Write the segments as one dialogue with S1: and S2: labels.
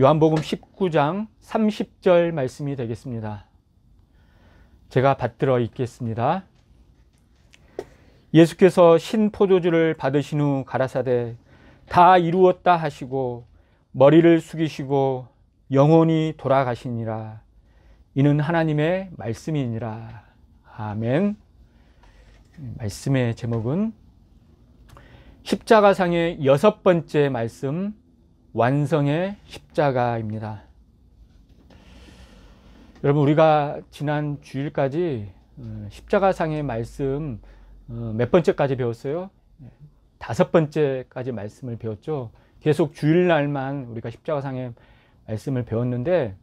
S1: 요한복음 19장 30절 말씀이 되겠습니다. 제가 받들어 읽겠습니다. 예수께서 신 포도주를 받으신 후 가라사대 다 이루었다 하시고 머리를 숙이시고 영혼이 돌아가시니라 이는 하나님의 말씀이니라 아멘 말씀의 제목은 십자가상의 여섯 번째 말씀 완성의 십자가입니다. 여러분 우리가 지난 주일까지 어, 십자가상의 말씀 어, 몇 번째까지 배웠어요? 다섯 번째까지 말씀을 배웠죠. 계속 주일날만 우리가 십자가상의 말씀을 배웠는데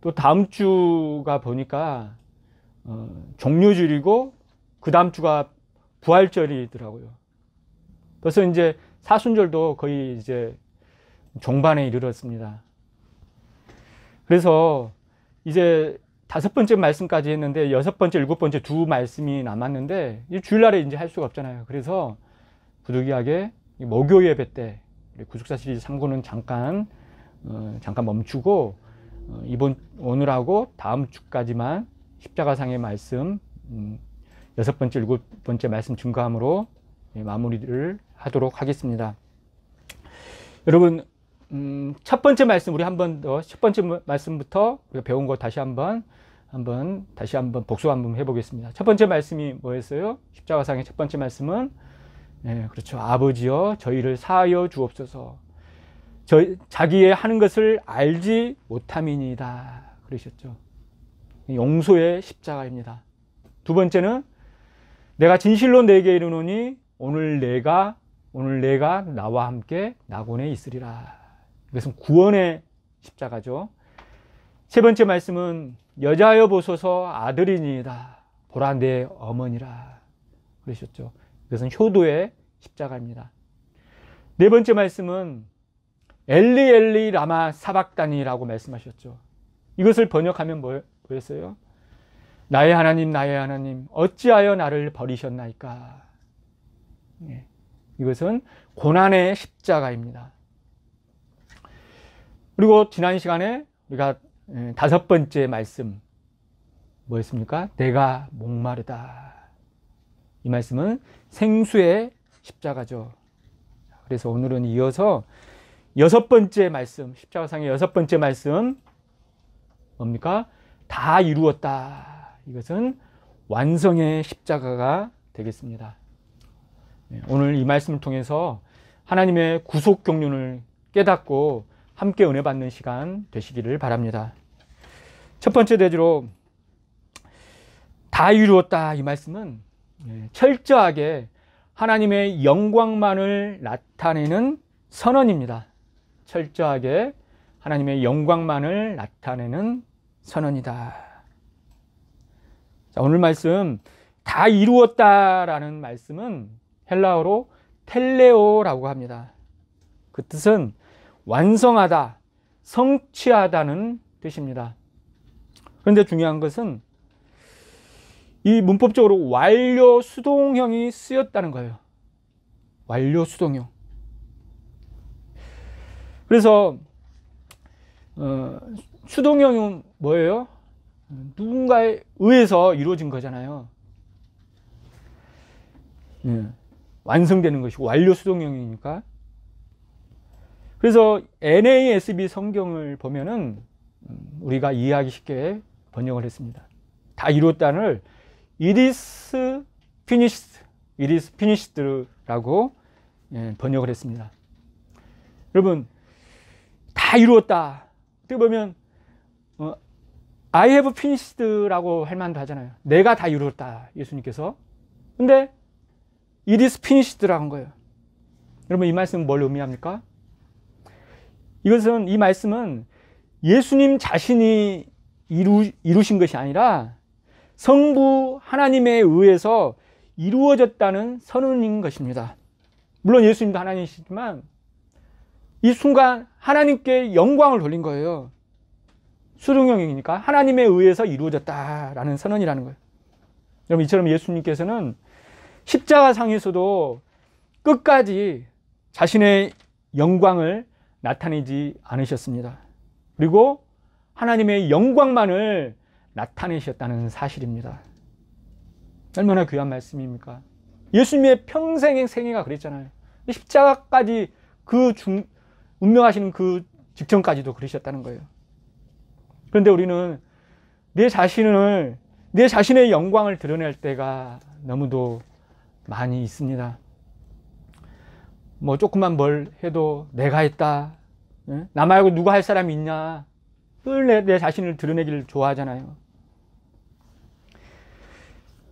S1: 또 다음 주가 보니까 어, 종료주일이고 그 다음 주가 부활절이더라고요. 그래서 이제 사순절도 거의 이제 종반에 이르렀습니다. 그래서 이제 다섯 번째 말씀까지 했는데 여섯 번째, 일곱 번째 두 말씀이 남았는데 주일날에 이제 할 수가 없잖아요. 그래서 부득이하게 목요 예배 때 구속사 시리즈 3구는 잠깐 어, 잠깐 멈추고 어, 이번 오늘하고 다음 주까지만 십자가상의 말씀 음, 여섯 번째, 일곱 번째 말씀 증거함으로 예, 마무리를 하도록 하겠습니다. 여러분 음, 첫 번째 말씀 우리 한 번 더 첫 번째 말씀부터 우리가 배운 거 다시 한번 한번 다시 한번 복수 한 번 해보겠습니다. 첫 번째 말씀이 뭐였어요? 십자가상의 첫 번째 말씀은 네, 그렇죠. 아버지여 저희를 사하여 주옵소서. 저 자기의 하는 것을 알지 못함이니이다. 그러셨죠. 용서의 십자가입니다. 두 번째는 내가 진실로 내게 이르노니 오늘 내가 오늘 내가 나와 함께 낙원에 있으리라. 이것은 구원의 십자가죠. 세 번째 말씀은 여자여 보소서 아들이니이다. 보라 내 어머니라. 그러셨죠. 이것은 효도의 십자가입니다. 네 번째 말씀은 엘리 엘리 라마 사박단이라고 말씀하셨죠. 이것을 번역하면 뭐, 뭐였어요? 나의 하나님 나의 하나님 어찌하여 나를 버리셨나이까. 예. 이것은 고난의 십자가입니다. 그리고 지난 시간에 우리가 예, 다섯 번째 말씀 뭐였습니까? 내가 목마르다. 이 말씀은 생수의 십자가죠. 그래서 오늘은 이어서 여섯 번째 말씀, 십자가상의 여섯 번째 말씀 뭡니까? 다 이루었다. 이것은 완성의 십자가가 되겠습니다. 예, 오늘 이 말씀을 통해서 하나님의 구속 경륜을 깨닫고 함께 은혜 받는 시간 되시기를 바랍니다. 첫 번째 대지로 다 이루었다 이 말씀은 예, 철저하게 하나님의 영광만을 나타내는 선언입니다. 철저하게 하나님의 영광만을 나타내는 선언이다. 자, 오늘 말씀 다 이루었다라는 말씀은 헬라어로 텔레오라고 합니다. 그 뜻은 완성하다, 성취하다는 뜻입니다. 그런데 중요한 것은 이 문법적으로 완료 수동형이 쓰였다는 거예요. 완료 수동형. 그래서 어, 수동형은 뭐예요? 누군가에 의해서 이루어진 거잖아요. 예, 완성되는 것이고 완료 수동형이니까 그래서 NASB 성경을 보면은 음, 우리가 이해하기 쉽게 번역을 했습니다. 다 이뤘단을 루 이디스 피니시드, 이디스 피니시드라고 번역을 했습니다. 여러분 다 이루었다. 어떻게 보면 어, I have finished라고 할 만도 하잖아요. 내가 다 이루었다. 예수님께서. 근데 it is finished라고 한 거예요. 여러분 이 말씀 뭘 의미합니까? 이것은 이 말씀은 예수님 자신이 이루, 이루신 것이 아니라 성부 하나님에 의해서 이루어졌다는 선언인 것입니다. 물론 예수님도 하나님이시지만 이 순간 하나님께 영광을 돌린 거예요. 수동형이니까 하나님에 의해서 이루어졌다라는 선언이라는 거예요. 여러분 이처럼 예수님께서는 십자가상에서도 끝까지 자신의 영광을 나타내지 않으셨습니다. 그리고 하나님의 영광만을 나타내셨다는 사실입니다. 얼마나 귀한 말씀입니까? 예수님의 평생의 생애가 그랬잖아요. 십자가까지 그 중, 운명하시는 그 직전까지도 그러셨다는 거예요. 그런데 우리는 내 자신을, 내 자신의 영광을 드러낼 때가 너무도 많이 있습니다. 뭐 조금만 뭘 해도 내가 했다 예? 나 말고 누가 할 사람이 있냐 늘내 내 자신을 드러내기를 좋아하잖아요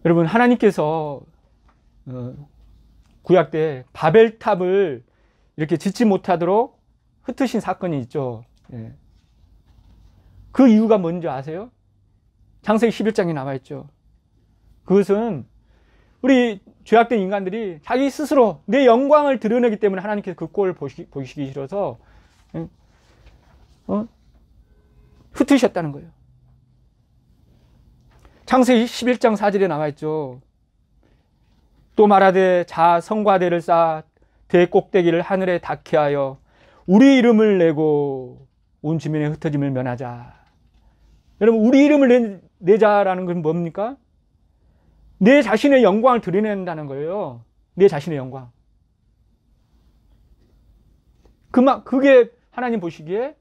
S1: 여러분 하나님께서 어, 구약 때 바벨탑을 이렇게 짓지 못하도록 흩으신 사건이 있죠 예. 그 이유가 뭔지 아세요? 창세기 11장에 나와 있죠 그것은 우리 죄악된 인간들이 자기 스스로 내 영광을 드러내기 때문에 하나님께서 그꼴을 보시기 싫어서 어? 흩으셨다는 거예요. 창세기 11장 4절에 나와 있죠. 또 말하되 자 성과대를 쌓아 대꼭대기를 하늘에 닿게 하여 우리 이름을 내고 온 지면에 흩어짐을 면하자. 여러분 우리 이름을 내, 자라는건 뭡니까? 내 자신의 영광을 드러낸다는 거예요. 내 자신의 영광. 그만 그게 하나님 보시기에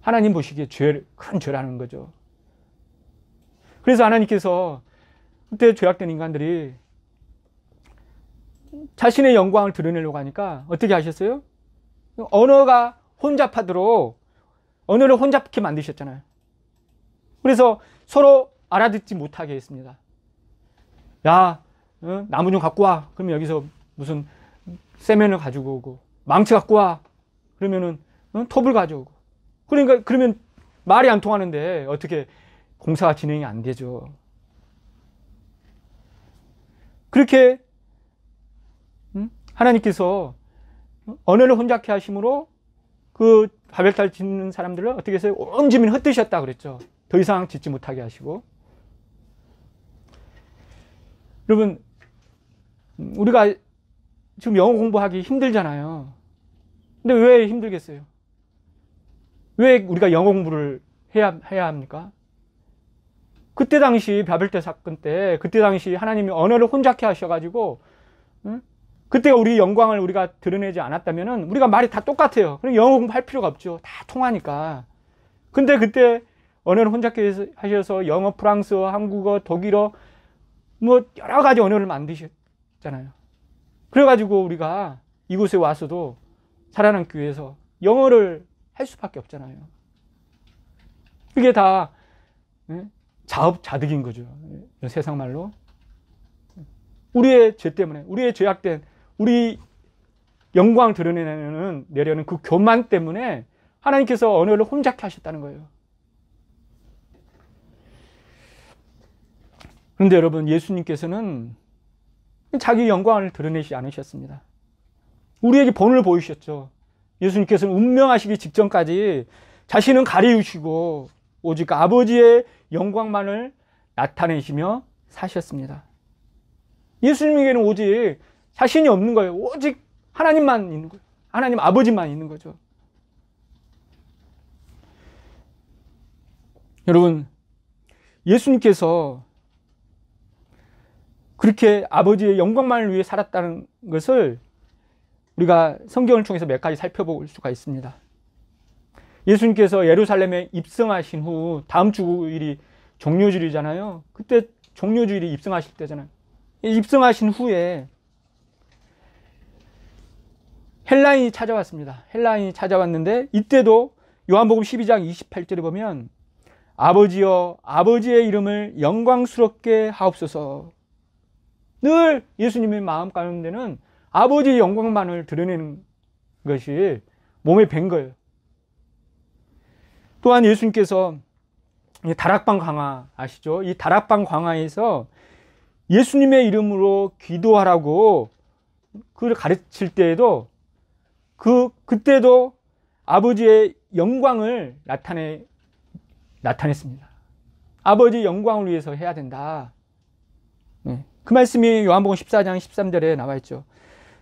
S1: 하나님 보시기에 죄, 큰 죄라는 거죠. 그래서 하나님께서 그때 죄악된 인간들이 자신의 영광을 드러내려고 하니까 어떻게 하셨어요? 언어가 혼잡하도록 언어를 혼잡하게 만드셨잖아요. 그래서 서로 알아듣지 못하게 했습니다. 야 어? 나무 좀 갖고 와 그러면 여기서 무슨 세면을 가지고 오고 망치 갖고 와 그러면은 어? 톱을 가져오고 그러니까 그러면 말이 안 통하는데 어떻게 공사가 진행이 안 되죠 그렇게 하나님께서 언어를 혼잡케 하심으로 그 바벨탈 짓는 사람들을 어떻게 해서 온 주민 흩뜨셨다 그랬죠 더 이상 짓지 못하게 하시고 여러분 우리가 지금 영어 공부하기 힘들잖아요. 근데 왜 힘들겠어요? 왜 우리가 영어 공부를 해야, 해야 합니까? 그때 당시 바벨대 사건 때 그때 당시 하나님이 언어를 혼잡케 하셔가지고 응? 그때 우리 영광을 우리가 드러내지 않았다면 우리가 말이 다 똑같아요. 그럼 영어 공부할 필요가 없죠. 다 통하니까. 근데 그때 언어를 혼잡케 하셔서 영어, 프랑스어, 한국어, 독일어 뭐 여러 가지 언어를 만드셨잖아요. 그래가지고 우리가 이곳에 와서도 살아남기 위해서 영어를 할 수밖에 없잖아요. 그게 다 예? 자업자득인 거죠. 예, 세상 말로. 우리의 죄 때문에, 우리의 죄악된, 우리 영광 드러내려는 내려는 그 교만 때문에 하나님께서 언어를 혼잡케 하셨다는 거예요. 그런데 여러분 예수님께서는 자기 영광을 드러내지 않으셨습니다. 우리에게 본을 보이셨죠. 예수님께서는 운명하시기 직전까지 자신은 가리우시고 오직 아버지의 영광만을 나타내시며 사셨습니다. 예수님에게는 오직 자신이 없는 거예요. 오직 하나님만 있는 거예요. 하나님 아버지만 있는 거죠. 여러분, 예수님께서 그렇게 아버지의 영광만을 위해 살았다는 것을 우리가 성경을 통해서 몇 가지 살펴볼 수가 있습니다. 예수님께서 예루살렘에 입성하신 후 다음 주일이 종료주일이잖아요. 그때 종료주일이 입성하실 때잖아요. 입성하신 후에 헬라인이 찾아왔습니다. 헬라인이 찾아왔는데 이때도 요한복음 12장 28절에 보면 아버지여 아버지의 이름을 영광스럽게 하옵소서 늘 예수님의 마음 가운데는 아버지의 영광만을 드러내는 것이 몸에 밴 거예요. 또한 예수님께서 다락방 강화 아시죠? 이 다락방 강화에서 예수님의 이름으로 기도하라고 그를 가르칠 때에도 그 그때도 아버지의 영광을 나타내 나타냈습니다. 아버지 영광을 위해서 해야 된다. 네. 그 말씀이 요한복음 14장 13절에 나와 있죠.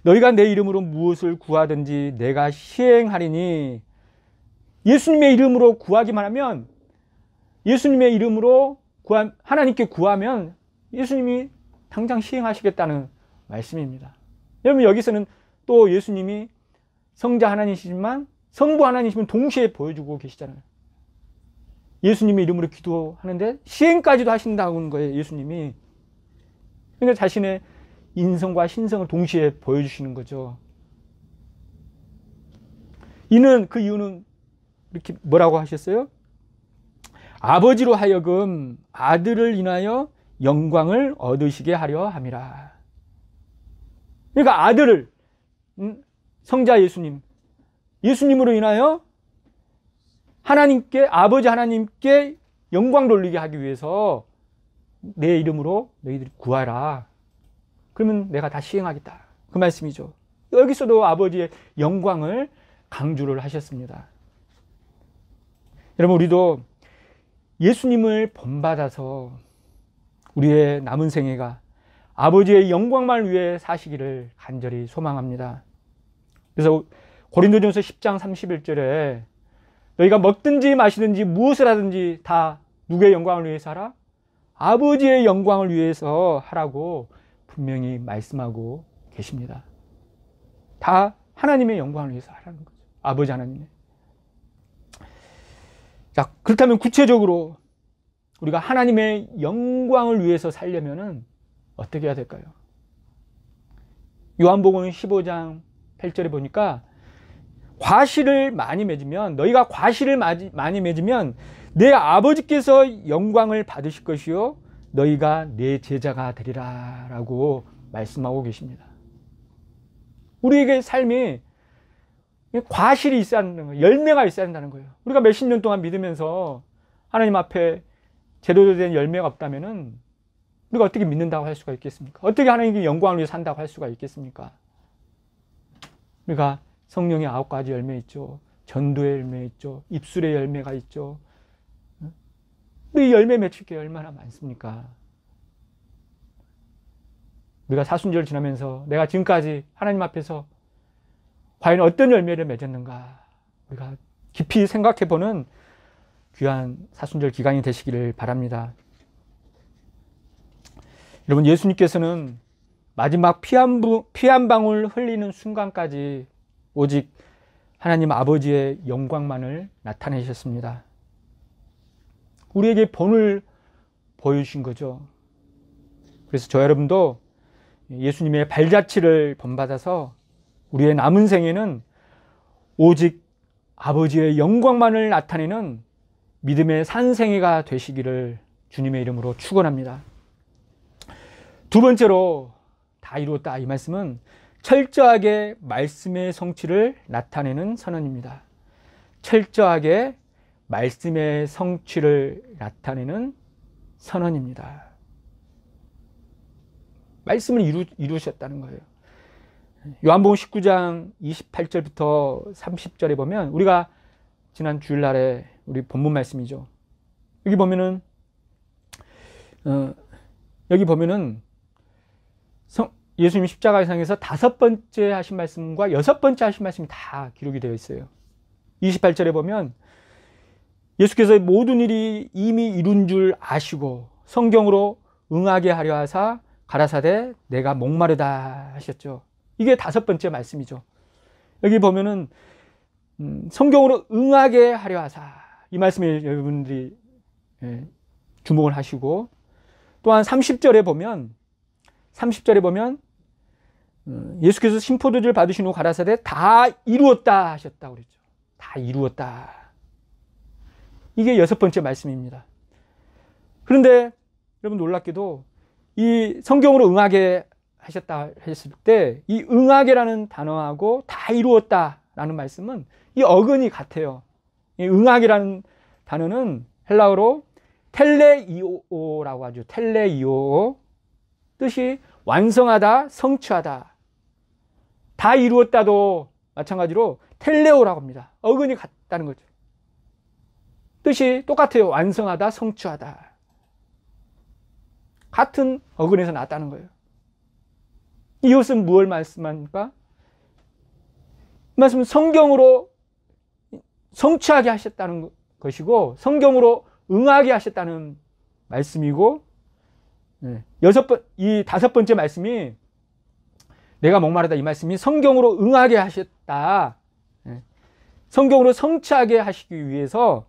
S1: 너희가 내 이름으로 무엇을 구하든지 내가 시행하리니 예수님의 이름으로 구하기만 하면 예수님의 이름으로 구하, 하나님께 구하면 예수님이 당장 시행하시겠다는 말씀입니다. 여러분 여기서는 또 예수님이 성자 하나님이시지만 성부 하나님이시면 동시에 보여주고 계시잖아요. 예수님의 이름으로 기도하는데 시행까지도 하신다는 거예요. 예수님이 그러니까 자신의 인성과 신성을 동시에 보여주시는 거죠. 이는 그 이유는 이렇게 뭐라고 하셨어요? 아버지로 하여금 아들을 인하여 영광을 얻으시게 하려 함이라. 그러니까 아들을 음, 성자 예수님, 예수님으로 인하여 하나님께 아버지 하나님께 영광 돌리게 하기 위해서 내 이름으로 너희들이 구하라. 그러면 내가 다 시행하겠다. 그 말씀이죠. 여기서도 아버지의 영광을 강조를 하셨습니다. 여러분, 우리도 예수님을 본받아서 우리의 남은 생애가 아버지의 영광만 위해 사시기를 간절히 소망합니다. 그래서 고린도전서 10장 31절에 너희가 먹든지 마시든지 무엇을 하든지 다 누구의 영광을 위해 살아? 아버지의 영광을 위해서 하라고 분명히 말씀하고 계십니다. 다 하나님의 영광을 위해서 하라는 거죠. 아버지 하나님의. 자, 그렇다면 구체적으로 우리가 하나님의 영광을 위해서 살려면 어떻게 해야 될까요? 요한복음 15장 8절에 보니까 과실을 많이 맺으면 너희가 과실을 많이 맺으면 내 아버지께서 영광을 받으실 것이요 너희가 내 제자가 되리라라고 말씀하고 계십니다. 우리에게 삶이 과실이 있어야 한다는 거예요. 열매가 있어야 한다는 거예요. 우리가 몇십 년 동안 믿으면서 하나님 앞에 제대로 된 열매가 없다면 우리가 어떻게 믿는다고 할 수가 있겠습니까? 어떻게 하나님께 영광을 위해 산다고 할 수가 있겠습니까? 우리가 성령의 아홉 가지 열매 있죠. 전도의 열매 있죠. 입술의 열매가 있죠. 근데 이 열매 맺힐게 얼마나 많습니까? 우리가 사순절 지나면서 내가 지금까지 하나님 앞에서 과연 어떤 열매를 맺었는가 우리가 깊이 생각해 보는 귀한 사순절 기간이 되시기를 바랍니다. 여러분 예수님께서는 마지막 피한 방울 흘리는 순간까지 오직 하나님 아버지의 영광만을 나타내셨습니다. 우리에게 본을 보여주신 거죠. 그래서 저 여러분도 예수님의 발자취를 본받아서 우리의 남은 생에는 오직 아버지의 영광만을 나타내는 믿음의 산생애가 되시기를 주님의 이름으로 축원합니다. 두 번째로 다 이루었다 이 말씀은 철저하게 말씀의 성취를 나타내는 선언입니다. 철저하게 말씀의 성취를 나타내는 선언입니다. 말씀을 이루, 이루셨다는 거예요. 요한복음 19장 28절부터 30절에 보면 우리가 지난 주일날에 우리 본문 말씀이죠. 여기 보면은 어, 여기 보면은 성, 예수님 십자가상에서 다섯 번째 하신 말씀과 여섯 번째 하신 말씀이 다 기록이 되어 있어요. 28절에 보면 예수께서 모든 일이 이미 이룬 줄 아시고 성경으로 응하게 하려 하사 가라사대 내가 목마르다 하셨죠. 이게 다섯 번째 말씀이죠. 여기 보면은 음, 성경으로 응하게 하려 하사 이 말씀에 여러분들이 예, 주목을 하시고 또한 30절에 보면 30절에 보면 음, 예수께서 심포도를 받으신 후 가라사대 다 이루었다 하셨다 그랬죠. 다 이루었다. 이게 여섯 번째 말씀입니다. 그런데 여러분 놀랍게도 이 성경으로 응하게 하셨다 했을 때 이 응하게라는 단어하고 다 이루었다라는 말씀은 이 어근이 같아요. 이 응하게라는 단어는 헬라어로 텔레이오라고 하죠. 텔레이오 뜻이 완성하다, 성취하다. 다 이루었다도 마찬가지로 텔레오라고 합니다. 어근이 같다는 거죠. 뜻이 똑같아요. 완성하다, 성취하다. 같은 어근에서 나다는 거예요. 이것은 무엇 말씀합니까? 말씀은 성경으로 성취하게 하셨다는 것이고 성경으로 응하게 하셨다는 말씀이고 네, 여섯 번, 이 다섯 번째 말씀이 내가 목마르다 이 말씀이 성경으로 응하게 하셨다. 네, 성경으로 성취하게 하시기 위해서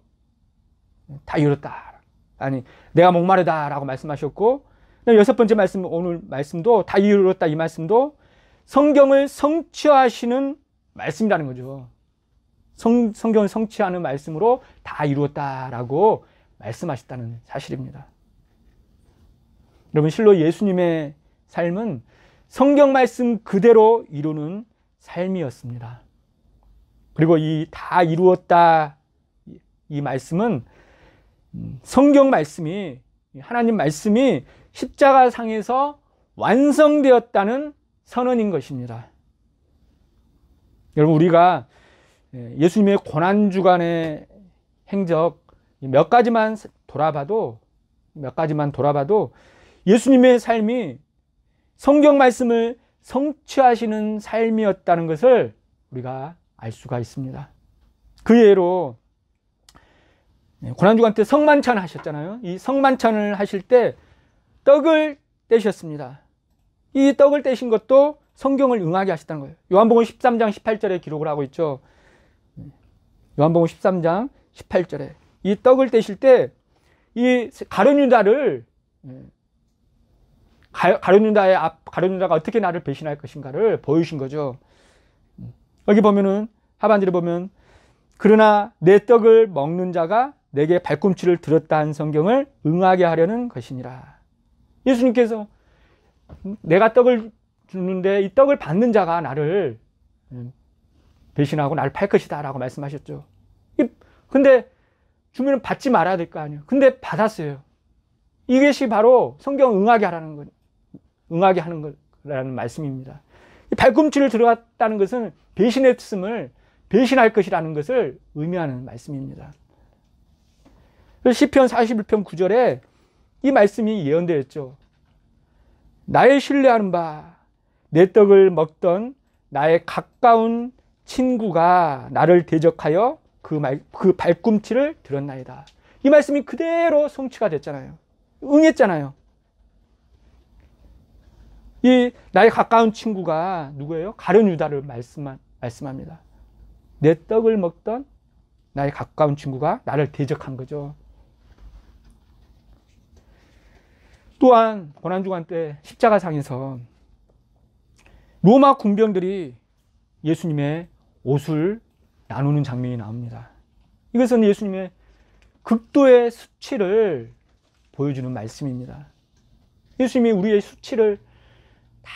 S1: 다 이뤘다. 아니, 내가 목마르다라고 말씀하셨고, 여섯 번째 말씀, 오늘 말씀도 다 이뤘다. 이 말씀도 성경을 성취하시는 말씀이라는 거죠. 성, 성경을 성취하는 말씀으로 다 이루었다라고 말씀하셨다는 사실입니다. 여러분, 실로 예수님의 삶은 성경 말씀 그대로 이루는 삶이었습니다. 그리고 이 다 이루었다 이 말씀은 성경 말씀이 하나님 말씀이 십자가 상에서 완성되었다는 선언인 것입니다. 여러분 우리가 예, 예수님의 고난 주간의 행적 몇 가지만 돌아봐도 몇 가지만 돌아봐도 예수님의 삶이 성경 말씀을 성취하시는 삶이었다는 것을 우리가 알 수가 있습니다. 그 예로 예, 고난주간 때 성만찬 하셨잖아요. 이 성만찬을 하실 때 떡을 떼셨습니다. 이 떡을 떼신 것도 성경을 응하게 하셨다는 거예요. 요한복음 13장 18절에 기록을 하고 있죠. 예, 요한복음 13장 18절에 이 떡을 떼실 때 이 가룟 유다를 예, 가룟 유다의 앞 가룟 유다가 어떻게 나를 배신할 것인가를 보이신 거죠. 여기 보면은 하반지를 보면 그러나 내 떡을 먹는 자가 내게 발꿈치를 들었다 한 성경을 응하게 하려는 것이니라. 예수님께서 내가 떡을 주는데 이 떡을 받는 자가 나를 음, 배신하고 나를 팔 것이다 라고 말씀하셨죠. 근데 주면 받지 말아야 될 거 아니에요. 근데 받았어요. 이것이 바로 성경 응하게 하라는 것, 응하게 하는 거라는 말씀입니다. 발꿈치를 들어갔다는 것은 배신했음을 배신할 것이라는 것을 의미하는 말씀입니다. 시편 41편 9절에 이 말씀이 예언되었죠. 나의 신뢰하는 바, 내 떡을 먹던 나의 가까운 친구가 나를 대적하여 그, 말, 그 발꿈치를 들었나이다. 이 말씀이 그대로 성취가 됐잖아요. 응했잖아요. 이 나의 가까운 친구가 누구예요? 가룟 유다를 말씀한, 말씀합니다. 내 떡을 먹던 나의 가까운 친구가 나를 대적한 거죠. 또한 고난주간 때 십자가상에서 로마 군병들이 예수님의 옷을 나누는 장면이 나옵니다. 이것은 예수님의 극도의 수치를 보여주는 말씀입니다. 예수님이 우리의 수치를 다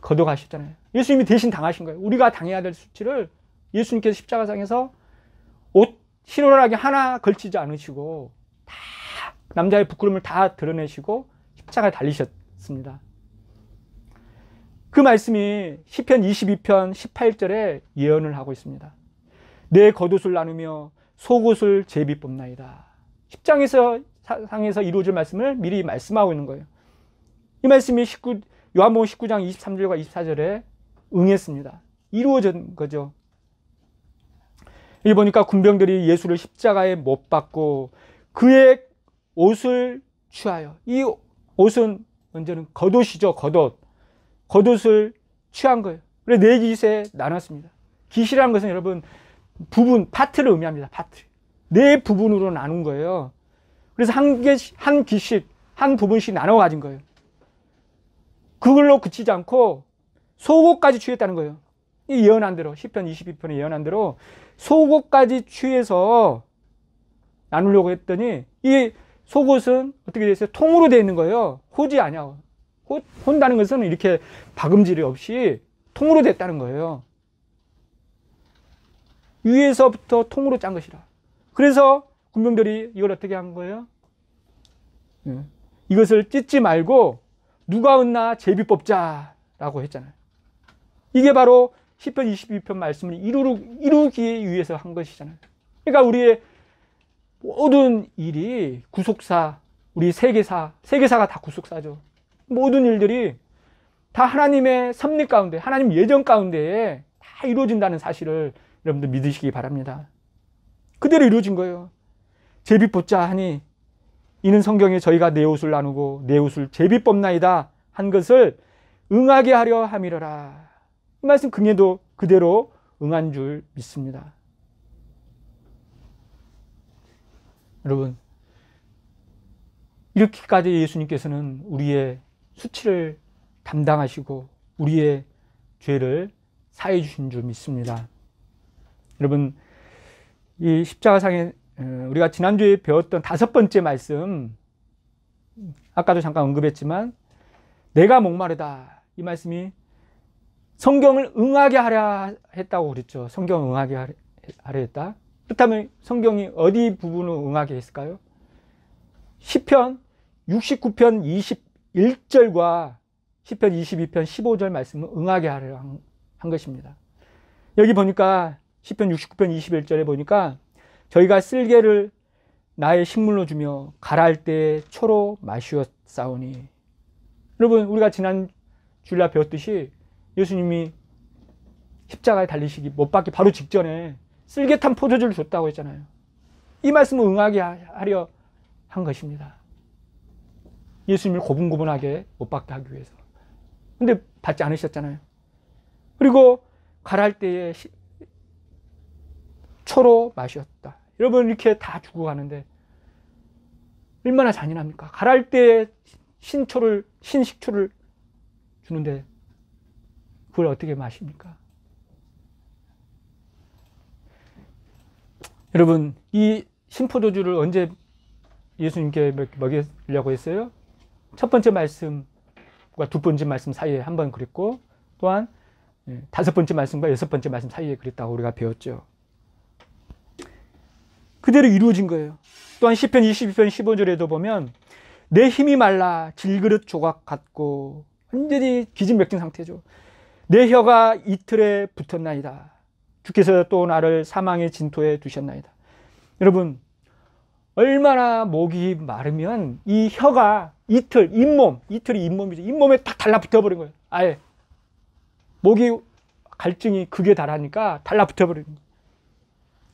S1: 걷어가셨잖아요. 예수님이 대신 당하신 거예요. 우리가 당해야 될 수치를 예수님께서 십자가상에서 옷 시원하게 하나 걸치지 않으시고 다 남자의 부끄러움을다 드러내시고 십자가를 달리셨습니다. 그 말씀이 시편 22편 18절에 예언을 하고 있습니다. 내 겉옷을 나누며 속옷을 제비 뽑나이다. 10장에서 상에서 이루어질 말씀을 미리 말씀하고 있는 거예요. 이 말씀이 19 요한복음 19장 23절과 24절에 응했습니다. 이루어진 거죠. 여기 보니까 군병들이 예수를 십자가에 못 박고 그의 옷을 취하여 이 옷은 언제는 겉옷이죠. 겉옷. 겉옷을 취한 거예요. 그래서 네 기세 나눴습니다. 기시라는 것은 여러분 부분, 파트를 의미합니다. 파트. 네 부분으로 나눈 거예요. 그래서 한 개씩, 한 기씩, 한 부분씩 나눠 가진 거예요. 그걸로 그치지 않고 소고까지 취했다는 거예요. 이 예언한 대로, 10편, 22편의 예언한 대로 소고까지 취해서 나누려고 했더니 이 속옷은 어떻게 되어 있어요? 통으로 되어 있는 거예요. 호지 아니야. 호, 혼다는 것은 이렇게 박음질이 없이 통으로 됐다는 거예요. 위에서부터 통으로 짠 것이라. 그래서 군병들이 이걸 어떻게 한 거예요? 네. 이것을 찢지 말고 누가 은나 제비 뽑자라고 했잖아요. 이게 바로 10편 22편 말씀을 이루, 이루기 위해서 한 것이잖아요. 그러니까 우리의 모든 일이 구속사, 우리 세계사, 세계사가 다 구속사죠. 모든 일들이 다 하나님의 섭리 가운데, 하나님 예정 가운데에 다 이루어진다는 사실을 여러분들 믿으시기 바랍니다. 그대로 이루어진 거예요. 제비뽑자 하니 이는 성경에 저희가 내 옷을 나누고 내 옷을 제비뽑나이다 한 것을 응하게 하려 함이러라. 이 말씀 금예도 그대로 응한 줄 믿습니다. 여러분 이렇게까지 예수님께서는 우리의 수치를 담당하시고 우리의 죄를 사해 주신 줄 믿습니다. 여러분 이 십자가상에 어, 우리가 지난주에 배웠던 다섯 번째 말씀 아까도 잠깐 언급했지만 내가 목마르다 이 말씀이 성경을 응하게 하려 했다고 그랬죠. 성경 응하게 하려 했다. 그렇다면 성경이 어디 부분을 응하게 했을까요? 시편 69편 21절과 시편 22편 15절 말씀을 응하게 하려 한, 한 것입니다. 여기 보니까 시편 69편 21절에 보니까 저희가 쓸개를 나의 식물로 주며 가라때 초로 마시었사오니 여러분 우리가 지난 주일날 배웠듯이 예수님이 십자가에 달리시기 못 박기 바로 직전에 쓸개탄 포도주를 줬다고 했잖아요. 이 말씀을 응하게 하려 한 것입니다. 예수님을 고분고분하게 못 받게 하기 위해서. 근데 받지 않으셨잖아요. 그리고 가랄 때에 초로 마셨다. 여러분 이렇게 다 죽어가는데 얼마나 잔인합니까? 가랄 때에 신초를 신식초를 주는데 그걸 어떻게 마십니까? 여러분 이 심포도주를 언제 예수님께 먹이려고 했어요? 첫 번째 말씀과 두 번째 말씀 사이에 한 번 그랬고 또한 예, 다섯 번째 말씀과 여섯 번째 말씀 사이에 그랬다고 우리가 배웠죠. 그대로 이루어진 거예요. 또한 10편 22편 15절에도 보면 내 힘이 말라 질그릇 조각 같고 완전히 기진맥진 상태죠. 내 혀가 이틀에 붙었나이다. 주께서 또 나를 사망의 진토에 두셨나이다. 여러분, 얼마나 목이 마르면 이 혀가 이틀, 잇몸, 이틀이 잇몸이죠. 잇몸에 딱 달라붙어 버린 거예요. 아예. 목이 갈증이 극에 달하니까 달라붙어 버린 거예요.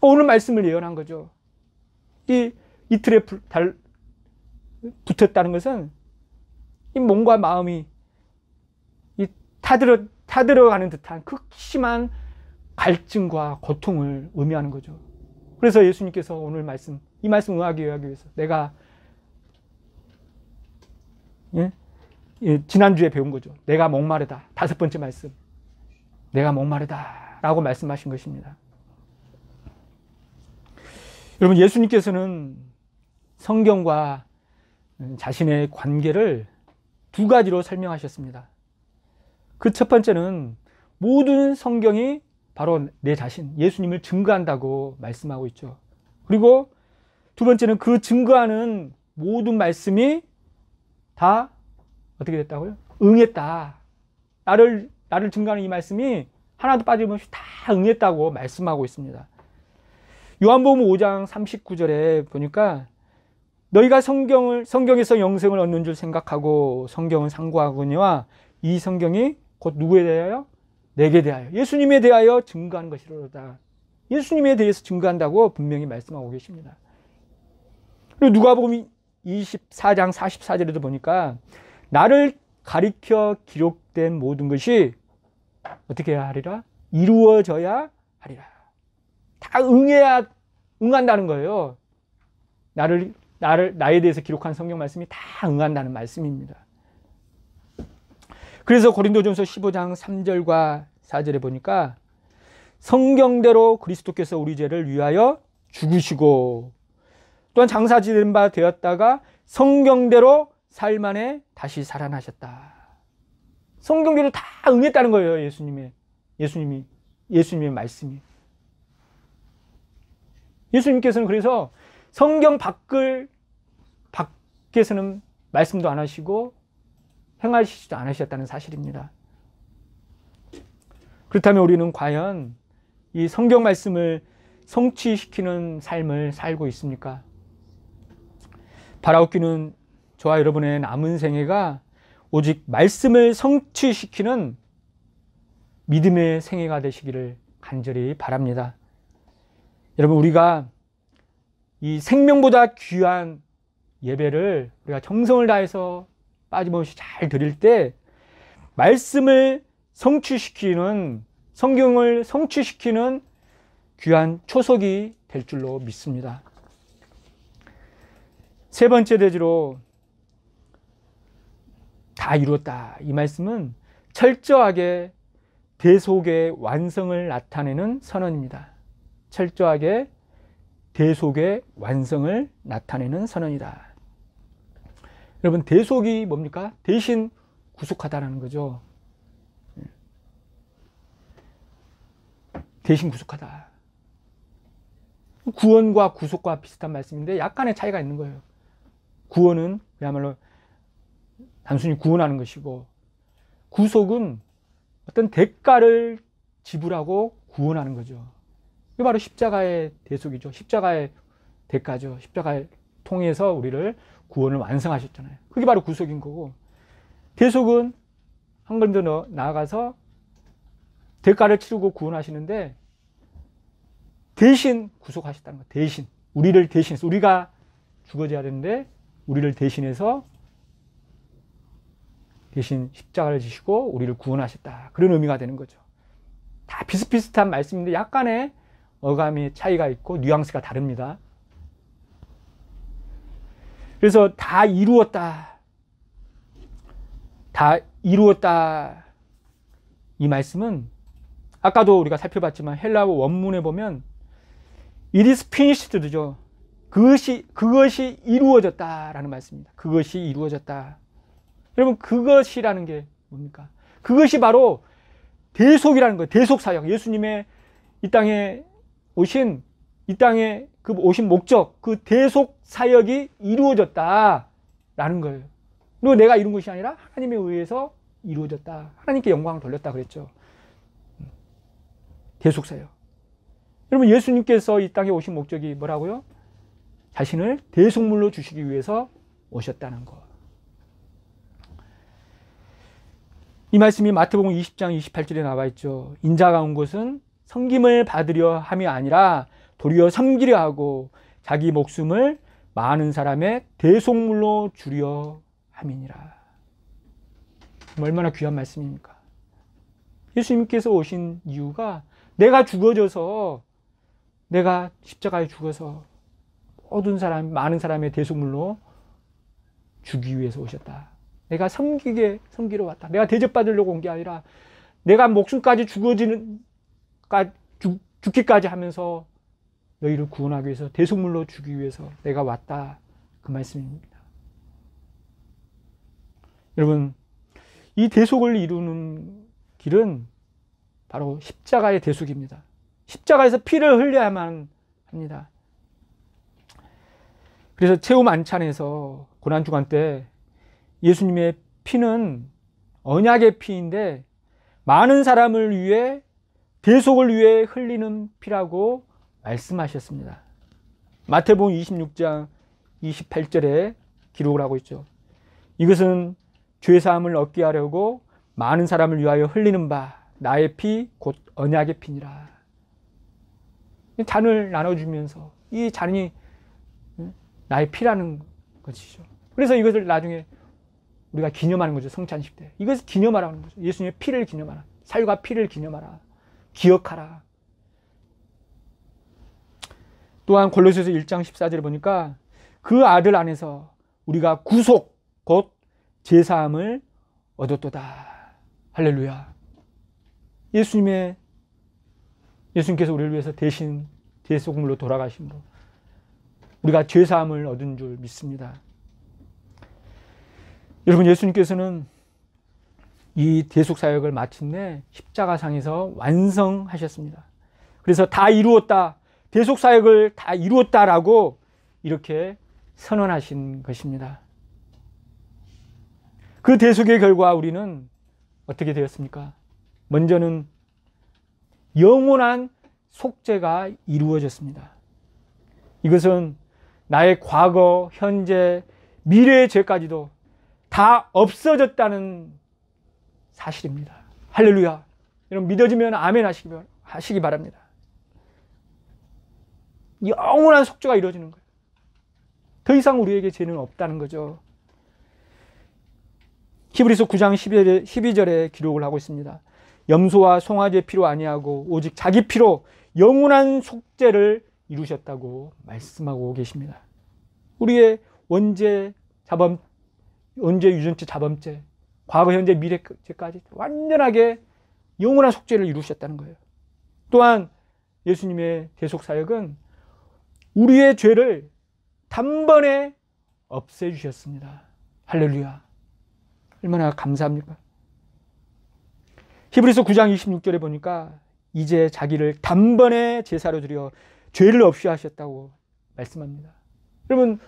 S1: 오늘 말씀을 예언한 거죠. 이 이틀에 불, 달, 붙었다는 것은 이 몸과 마음이 이 타들어, 타들어가는 듯한 극심한 갈증과 고통을 의미하는 거죠. 그래서 예수님께서 오늘 말씀, 이 말씀 응하기 위해서 내가 예? 예, 지난주에 배운 거죠. 내가 목마르다. 다섯 번째 말씀. 내가 목마르다. 라고 말씀하신 것입니다. 여러분, 예수님께서는 성경과 자신의 관계를 두 가지로 설명하셨습니다. 그 첫 번째는 모든 성경이 바로 내 자신, 예수님을 증거한다고 말씀하고 있죠. 그리고 두 번째는 그 증거하는 모든 말씀이 다 어떻게 됐다고요? 응했다. 나를, 나를 증거하는 이 말씀이 하나도 빠짐없이 다 응했다고 말씀하고 있습니다. 요한복음 5장 39절에 보니까 너희가 성경을 성경에서 영생을 얻는 줄 생각하고 성경은 상고하거니와 이 성경이 곧 누구에 대하여 내게 대하여 예수님에 대하여 증거한 것이로다. 예수님에 대해서 증거한다고 분명히 말씀하고 계십니다. 그리고 누가복음 24장 44절에도 보니까 나를 가리켜 기록된 모든 것이 어떻게 해야 하리라? 이루어져야 하리라. 다 응해야 응한다는 거예요. 나를 나를 나에 대해서 기록한 성경 말씀이 다 응한다는 말씀입니다. 그래서 고린도전서 15장 3절과 4절에 보니까 성경대로 그리스도께서 우리 죄를 위하여 죽으시고 또한 장사지른 바 되었다가 성경대로 살만에 다시 살아나셨다. 성경대로 다 응했다는 거예요, 예수님의 예수님이 예수님의 말씀이. 예수님께서는 그래서 성경 밖을 밖에서는 말씀도 안 하시고 행하시지도 않으셨다는 사실입니다. 그렇다면 우리는 과연 이 성경 말씀을 성취시키는 삶을 살고 있습니까? 바라옵기는 저와 여러분의 남은 생애가 오직 말씀을 성취시키는 믿음의 생애가 되시기를 간절히 바랍니다. 여러분, 우리가 이 생명보다 귀한 예배를 우리가 정성을 다해서 빠짐없이 잘 드릴 때 말씀을 성취시키는 성경을 성취시키는 귀한 초석이 될 줄로 믿습니다. 세 번째 대지로 다 이루었다. 이 말씀은 철저하게 대속의 완성을 나타내는 선언입니다. 철저하게 대속의 완성을 나타내는 선언이다. 여러분 대속이 뭡니까? 대신 구속하다라는 거죠. 예. 대신 구속하다. 구원과 구속과 비슷한 말씀인데 약간의 차이가 있는 거예요. 구원은 그야말로 단순히 구원하는 것이고 구속은 어떤 대가를 지불하고 구원하는 거죠. 이게 바로 십자가의 대속이죠. 십자가의 대가죠. 십자가의 통해서 우리를 구원을 완성하셨잖아요. 그게 바로 구속인 거고 대속은 한 걸음 더 나아가서 대가를 치르고 구원하시는데 대신 구속하셨다는 거 대신 우리를 대신해서 우리가 죽어져야 되는데 우리를 대신해서 대신 십자가를 지시고 우리를 구원하셨다 그런 의미가 되는 거죠 다 비슷비슷한 말씀인데 약간의 어감이 차이가 있고 뉘앙스가 다릅니다 그래서 다 이루었다. 다 이루었다. 이 말씀은 아까도 우리가 살펴봤지만 헬라어 원문에 보면 it is finished죠. 그것이 그것이 이루어졌다라는 말씀입니다. 그것이 이루어졌다. 여러분 그것이라는 게 뭡니까? 그것이 바로 대속이라는 거예요. 대속 사역. 예수님의 이 땅에 오신 이 땅에 그 오신 목적, 그 대속 사역이 이루어졌다라는 거예요. 그 내가 이룬 것이 아니라 하나님에 의해서 이루어졌다. 하나님께 영광을 돌렸다 그랬죠. 대속 사역. 여러분 예수님께서 이 땅에 오신 목적이 뭐라고요? 자신을 대속물로 주시기 위해서 오셨다는 것. 이 말씀이 마태복음 20장 28절에 나와 있죠. 인자가 온 것은 성김을 받으려 함이 아니라 도리어 섬기려 하고 자기 목숨을 많은 사람의 대속물로 주려 함이니라. 얼마나 귀한 말씀입니까? 예수님께서 오신 이유가 내가 죽어져서 내가 십자가에 죽어서 모든 사람, 많은 사람의 대속물로 주기 위해서 오셨다. 내가 섬기게 섬기러 왔다. 내가 대접받으려고 온 게 아니라 내가 목숨까지 죽어지는 죽기까지 하면서 너희를 구원하기 위해서 대속물로 주기 위해서 내가 왔다 그 말씀입니다. 여러분 이 대속을 이루는 길은 바로 십자가의 대속입니다. 십자가에서 피를 흘려야만 합니다. 그래서 체험 안찬에서 고난 주간 때 예수님의 피는 언약의 피인데 많은 사람을 위해 대속을 위해 흘리는 피라고 말씀하셨습니다. 마태복음 26장 28절에 기록을 하고 있죠. 이것은 죄 사함을 얻게 하려고 많은 사람을 위하여 흘리는 바 나의 피 곧 언약의 피니라. 잔을 나눠주면서 이 잔이 나의 피라는 것이죠. 그래서 이것을 나중에 우리가 기념하는 거죠. 성찬식 때. 이것을 기념하라는 거죠. 예수님의 피를 기념하라. 살과 피를 기념하라. 기억하라. 또한 골로새서 1장 14절에 보니까 그 아들 안에서 우리가 구속 곧 제사함을 얻었도다. 할렐루야. 예수님의 예수님께서 우리를 위해서 대신 대속물로 돌아가심으로 우리가 죄 사함을 얻은 줄 믿습니다. 여러분 예수님께서는 이 대속 사역을 마침내 십자가상에서 완성하셨습니다. 그래서 다 이루었다. 대속 사역을 다 이루었다라고 이렇게 선언하신 것입니다. 그 대속의 결과 우리는 어떻게 되었습니까? 먼저는 영원한 속죄가 이루어졌습니다. 이것은 나의 과거, 현재, 미래의 죄까지도 다 없어졌다는 사실입니다. 할렐루야. 여러분 믿어지면 아멘 하시기 바랍니다. 영원한 속죄가 이루어지는 거예요. 더 이상 우리에게 죄는 없다는 거죠. 히브리서 9장 12절에, 12절에 기록을 하고 있습니다. 염소와 송아지의 피로 아니하고 오직 자기 피로 영원한 속죄를 이루셨다고 말씀하고 계십니다. 우리의 원죄 자범 원죄 유전체 자범죄 과거 현재 미래까지 완전하게 영원한 속죄를 이루셨다는 거예요. 또한 예수님의 대속 사역은 우리의 죄를 단번에 없애주셨습니다. 할렐루야. 얼마나 감사합니까? 히브리서 9장 26절에 보니까 이제 자기를 단번에 제사로 드려 죄를 없이 하셨다고 말씀합니다. 여러분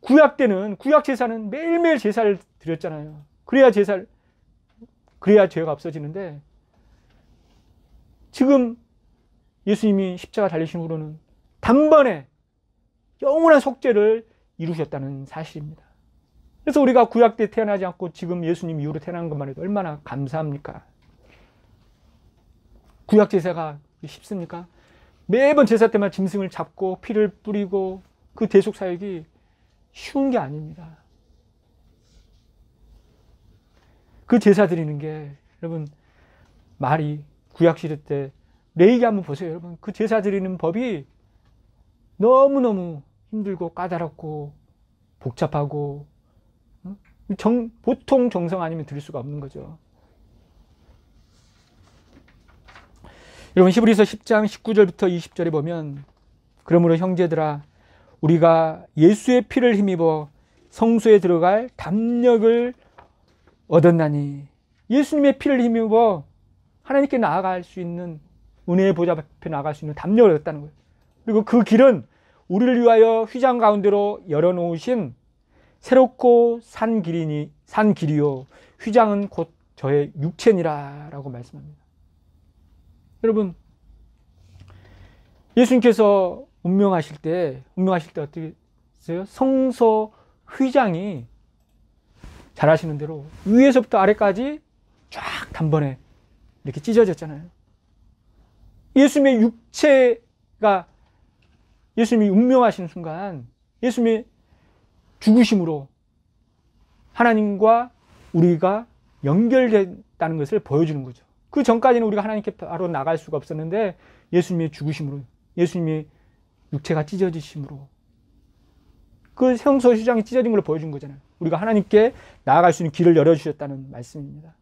S1: 구약 때는 구약 제사는 매일매일 제사를 드렸잖아요. 그래야 제사 그래야 죄가 없어지는데 지금 예수님이 십자가 달리신 후로는 단번에 영원한 속죄를 이루셨다는 사실입니다. 그래서 우리가 구약 때 태어나지 않고 지금 예수님 이후로 태어난 것만 해도 얼마나 감사합니까? 구약 제사가 쉽습니까? 매번 제사 때만 짐승을 잡고 피를 뿌리고 그 대속 사역이 쉬운 게 아닙니다. 그 제사 드리는 게 여러분 말이 구약 시대 때 레이기 한번 보세요, 여러분. 그 제사 드리는 법이 너무너무 힘들고 까다롭고 복잡하고 정, 보통 정성 아니면 들을 수가 없는 거죠. 여러분 히브리서 10장 19절부터 20절에 보면 그러므로 형제들아 우리가 예수의 피를 힘입어 성소에 들어갈 담력을 얻었나니 예수님의 피를 힘입어 하나님께 나아갈 수 있는 은혜의 보좌 앞에 나아갈 수 있는 담력을 얻었다는 거예요. 그리고 그 길은 우리를 위하여 휘장 가운데로 열어놓으신 새롭고 산 길이니 산 길이요 휘장은 곧 저의 육체니라라고 말씀합니다. 여러분 예수님께서 운명하실 때 운명하실 때 어떻게 했어요? 성소 휘장이 잘 아시는 대로 위에서부터 아래까지 쫙 단번에 이렇게 찢어졌잖아요. 예수님의 육체가 예수님이 운명하신 순간 예수님이 죽으심으로 하나님과 우리가 연결됐다는 것을 보여주는 거죠. 그 전까지는 우리가 하나님께 바로 나갈 수가 없었는데 예수님이 죽으심으로 예수님이 육체가 찢어지심으로 그 성소 시장이 찢어진 걸 보여준 거잖아요. 우리가 하나님께 나아갈 수 있는 길을 열어주셨다는 말씀입니다.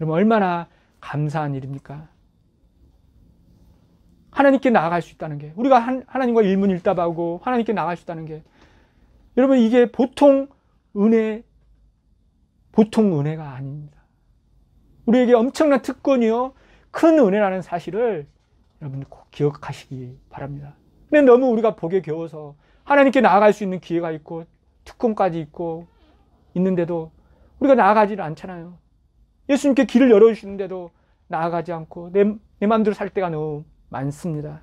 S1: 여러분 얼마나 감사한 일입니까? 하나님께 나아갈 수 있다는 게 우리가 하나님과 일문일답하고 하나님께 나아갈 수 있다는 게 여러분 이게 보통 은혜 보통 은혜가 아닙니다. 우리에게 엄청난 특권이요 큰 은혜라는 사실을 여러분 꼭 기억하시기 바랍니다. 근데 너무 우리가 복에 겨워서 하나님께 나아갈 수 있는 기회가 있고 특권까지 있고 있는데도 우리가 나아가지 않잖아요. 예수님께 길을 열어주시는데도 나아가지 않고 내, 내 마음대로 살 때가 너무 많습니다.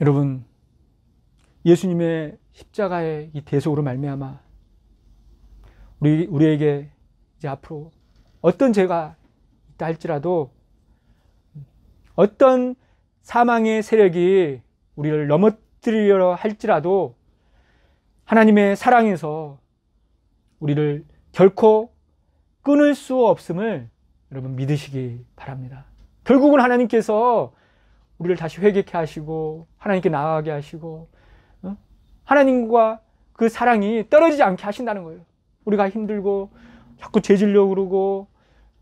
S1: 여러분, 예수님의 십자가의 이 대속으로 말미암아 우리 우리에게 이제 앞으로 어떤 죄가 있다 할지라도 어떤 사망의 세력이 우리를 넘어뜨리려 할지라도 하나님의 사랑에서 우리를 결코 끊을 수 없음을 여러분 믿으시기 바랍니다. 결국은 하나님께서 우리를 다시 회개케 하시고 하나님께 나아가게 하시고 어? 하나님과 그 사랑이 떨어지지 않게 하신다는 거예요. 우리가 힘들고 자꾸 죄질려 그러고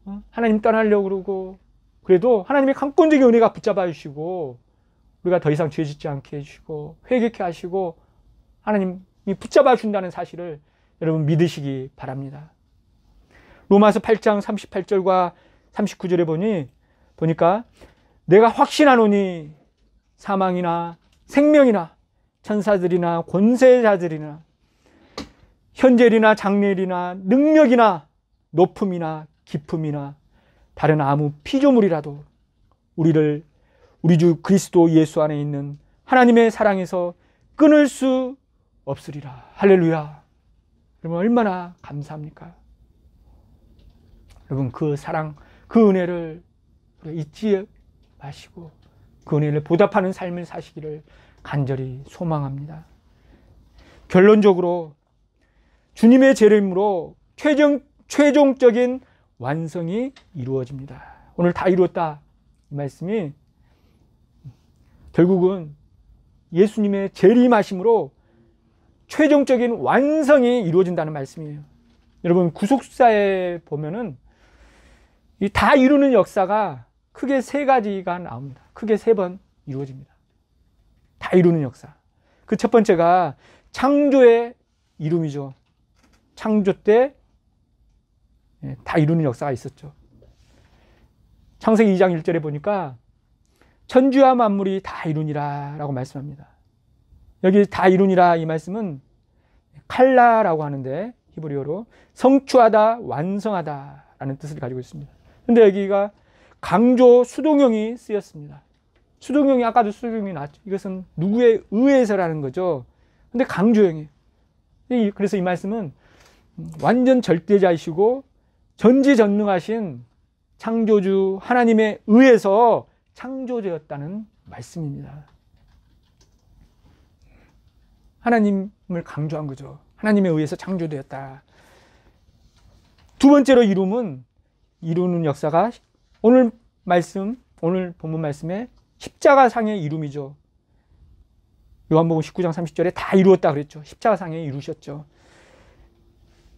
S1: 어? 하나님 떠나려 그러고 그래도 하나님의 강권적인 은혜가 붙잡아 주시고 우리가 더 이상 죄짓지 않게 해주시고 회개케 하시고 하나님이 붙잡아 준다는 사실을 여러분 믿으시기 바랍니다. 로마서 8장 38절과 39절에 보니 보니까 내가 확신하노니 사망이나 생명이나 천사들이나 권세자들이나 현재리나 장례리나 능력이나 높음이나 기품이나 다른 아무 피조물이라도 우리를 우리 주 그리스도 예수 안에 있는 하나님의 사랑에서 끊을 수 없으리라. 할렐루야. 그러면 얼마나 감사합니까? 여러분 그 사랑, 그 은혜를 잊지 마시고 그 은혜를 보답하는 삶을 사시기를 간절히 소망합니다. 결론적으로 주님의 재림으로 최종, 최종적인 완성이 이루어집니다. 오늘 다 이루었다. 이 말씀이 결국은 예수님의 재림하심으로 최종적인 완성이 이루어진다는 말씀이에요. 여러분 구속사에 보면은 이다 이루는 역사가 크게 세 가지가 나옵니다. 크게 세 번 이루어집니다. 다 이루는 역사. 그 첫 번째가 창조의 이름이죠. 창조 때다 예, 이루는 역사가 있었죠. 창세기 2장 1절에 보니까 천주와 만물이 다 이루니라 라고 말씀합니다. 여기 다 이루니라 이 말씀은 칼라라고 하는데 히브리어로 성추하다, 완성하다 라는 뜻을 가지고 있습니다. 근데 여기가 강조 수동형이 쓰였습니다. 수동형이 아까도 수동형이 나왔죠. 이것은 누구에 의해서라는 거죠. 근데 강조형이에요. 그래서 이 말씀은 완전 절대자이시고 전지전능하신 창조주 하나님에 의해서 창조되었다는 말씀입니다. 하나님을 강조한 거죠. 하나님에 의해서 창조되었다. 두 번째로 이름은 이루는 역사가 오늘 말씀, 오늘 본문 말씀에 십자가상의 이름이죠. 요한복음 19장 30절에 다 이루었다 그랬죠. 십자가상에 이루셨죠.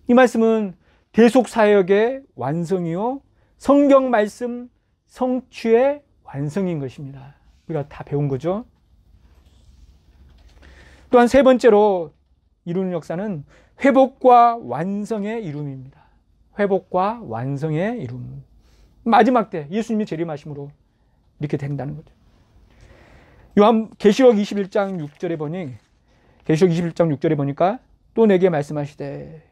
S1: 이 말씀은 대속 사역의 완성이요 성경 말씀 성취의 완성인 것입니다. 우리가 다 배운 거죠. 또한 세 번째로 이루는 역사는 회복과 완성의 이름입니다. 회복과 완성의 이름. 마지막 때 예수님이 재림하심으로 이렇게 된다는 거죠. 요한 계시록 21장 6절에 보니 계시록 21장 6절에 보니까 또 내게 말씀하시되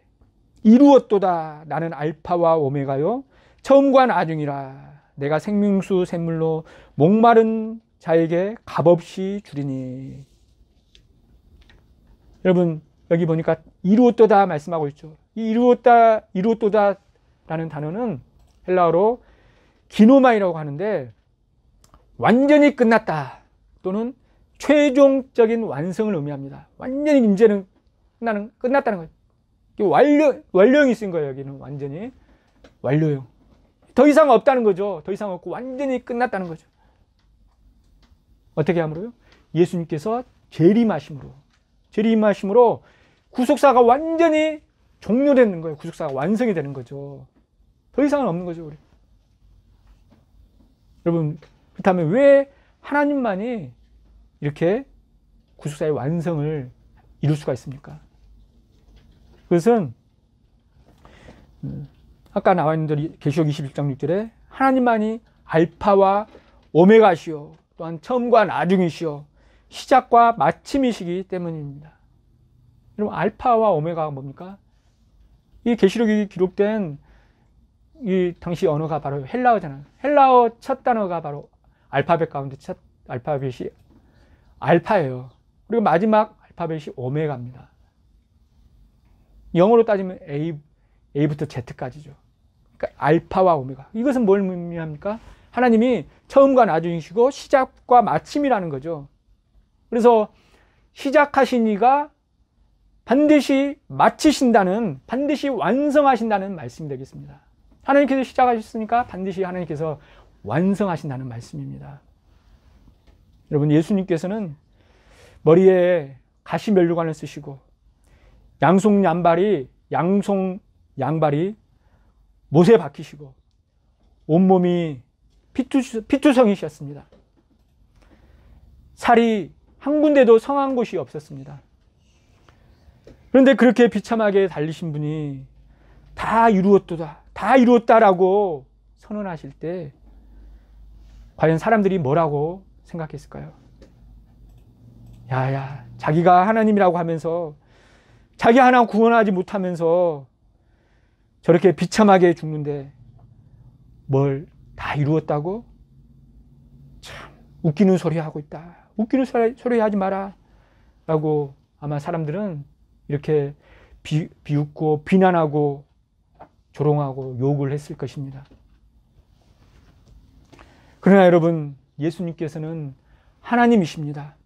S1: 이루었도다 나는 알파와 오메가요 처음과 나중이라 내가 생명수 샘물로 목마른 자에게 값없이 주리니 여러분 여기 보니까 이루었도다 말씀하고 있죠. 이 이루었다, 이루었도다 라는 단어는 헬라어로 기노마이라고 하는데 완전히 끝났다 또는 최종적인 완성을 의미합니다. 완전히 인제는 끝나는, 끝났다는 거예요. 완료, 완료형이 쓴 거예요, 여기는 완전히. 완료형. 더 이상 없다는 거죠. 더 이상 없고 완전히 끝났다는 거죠. 어떻게 함으로요? 예수님께서 재림하심으로, 재림하심으로 구속사가 완전히 종료되는 거예요. 구속사가 완성이 되는 거죠. 더 이상은 없는 거죠, 우리. 여러분, 그렇다면 왜 하나님만이 이렇게 구속사의 완성을 이룰 수가 있습니까? 그것은 음, 아까 나와 있는 대로 계시록 21장 6절에 하나님만이 알파와 오메가시요 또한 처음과 나중이시요 시작과 마침이시기 때문입니다. 여러분 알파와 오메가가 뭡니까? 이 계시록이 기록된 이 당시 언어가 바로 헬라어잖아요. 헬라어 첫 단어가 바로 알파벳 가운데 첫 알파벳이 알파예요. 그리고 마지막 알파벳이 오메가입니다. 영어로 따지면 A, A부터 Z까지죠. 그러니까 알파와 오메가. 이것은 뭘 의미합니까? 하나님이 처음과 나중이시고 시작과 마침이라는 거죠. 그래서 시작하신 이가 반드시 마치신다는 반드시 완성하신다는 말씀이 되겠습니다 하나님께서 시작하셨으니까 반드시 하나님께서 완성하신다는 말씀입니다 여러분 예수님께서는 머리에 가시면류관을 쓰시고 양손 양발이 양손 양발이 못에 박히시고 온몸이 피투, 피투성이셨습니다 살이 한 군데도 성한 곳이 없었습니다 그런데 그렇게 비참하게 달리신 분이 다 이루었도다, 다 이루었다라고 선언하실 때 과연 사람들이 뭐라고 생각했을까요? 야야, 자기가 하나님이라고 하면서 자기 하나 구원하지 못하면서 저렇게 비참하게 죽는데 뭘 다 이루었다고? 참, 웃기는 소리 하고 있다. 웃기는 소리, 소리 하지 마라. 라고 아마 사람들은 이렇게 비, 비웃고 비난하고 조롱하고 욕을 했을 것입니다. 그러나 여러분, 예수님께서는 하나님이십니다.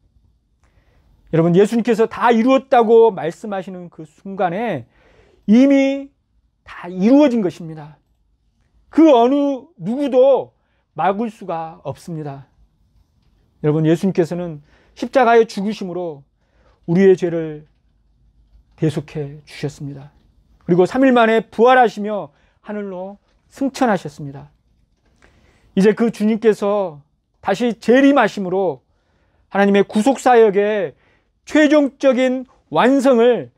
S1: 여러분, 예수님께서 다 이루었다고 말씀하시는 그 순간에 이미 다 이루어진 것입니다. 그 어느 누구도 막을 수가 없습니다. 여러분, 예수님께서는 십자가에 죽으심으로 우리의 죄를 대속해 주셨습니다. 그리고 3일 만에 부활하시며 하늘로 승천하셨습니다. 이제 그 주님께서 다시 재림하심으로 하나님의 구속사역의 최종적인 완성을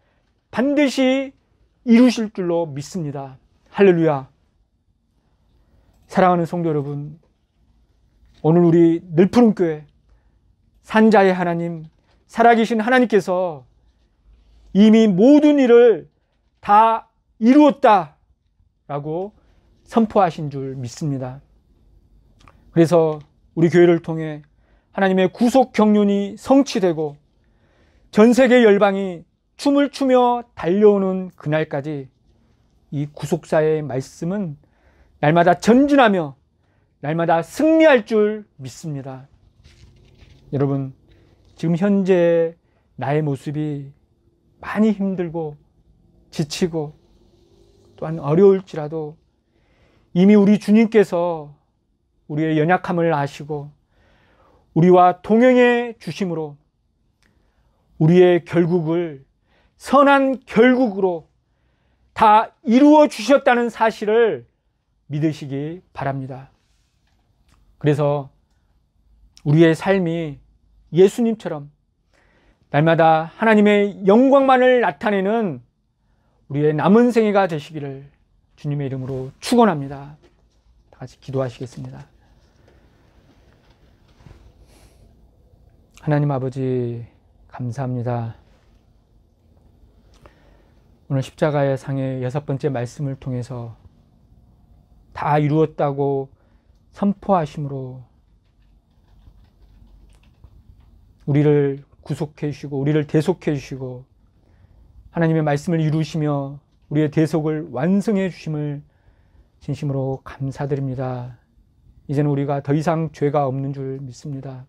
S1: 반드시 이루실 줄로 믿습니다. 할렐루야. 사랑하는 성도 여러분, 오늘 우리 늘푸른 교회 산자의 하나님, 살아계신 하나님께서 이미 모든 일을 다 이루었다. 라고 선포하신 줄 믿습니다. 그래서 우리 교회를 통해 하나님의 구속 경륜이 성취되고 전 세계 열방이 춤을 추며 달려오는 그날까지 이 구속사의 말씀은 날마다 전진하며 날마다 승리할 줄 믿습니다. 여러분, 지금 현재 나의 모습이 많이 힘들고 지치고 또한 어려울지라도 이미 우리 주님께서 우리의 연약함을 아시고 우리와 동행해 주심으로 우리의 결국을 선한 결국으로 다 이루어 주셨다는 사실을 믿으시기 바랍니다. 그래서 우리의 삶이 예수님처럼 날마다 하나님의 영광만을 나타내는 우리의 남은 생애가 되시기를 주님의 이름으로 축원합니다. 다 같이 기도하시겠습니다. 하나님 아버지 감사합니다. 오늘 십자가의 상의 여섯 번째 말씀을 통해서 다 이루었다고 선포하심으로 우리를 구속해 주시고 우리를 대속해 주시고 하나님의 말씀을 이루시며 우리의 대속을 완성해 주심을 진심으로 감사드립니다. 이제는 우리가 더 이상 죄가 없는 줄 믿습니다.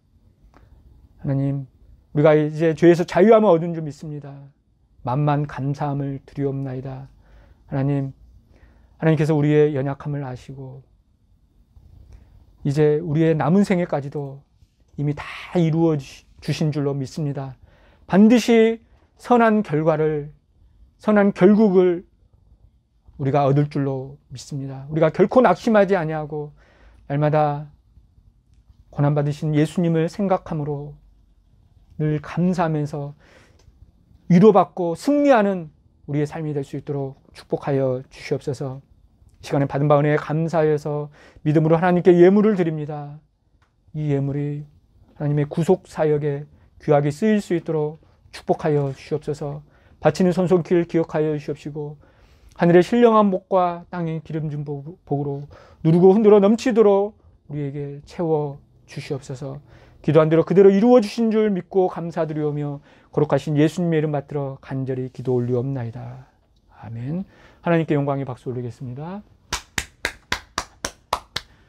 S1: 하나님, 우리가 이제 죄에서 자유함을 얻은 줄 믿습니다. 만만 감사함을 드리옵나이다. 하나님, 하나님께서 우리의 연약함을 아시고, 이제 우리의 남은 생애까지도 이미 다 이루어지, 시 주신 줄로 믿습니다. 반드시 선한 결과를, 선한 결국을 우리가 얻을 줄로 믿습니다. 우리가 결코 낙심하지 아니하고 날마다 고난받으신 예수님을 생각함으로 늘 감사하면서 위로받고 승리하는 우리의 삶이 될 수 있도록 축복하여 주시옵소서. 시간에 받은 바 은혜에 감사하여서 믿음으로 하나님께 예물을 드립니다. 이 예물이 하나님의 구속 사역에 귀하게 쓰일 수 있도록 축복하여 주시옵소서. 바치는 손손길 기억하여 주시옵시고 하늘의 신령한 복과 땅의 기름진 복으로 누르고 흔들어 넘치도록 우리에게 채워 주시옵소서. 기도한 대로 그대로 이루어 주신 줄 믿고 감사드리오며 거룩하신 예수님의 이름 받들어 간절히 기도 올리옵나이다. 아멘. 하나님께 영광의 박수 올리겠습니다.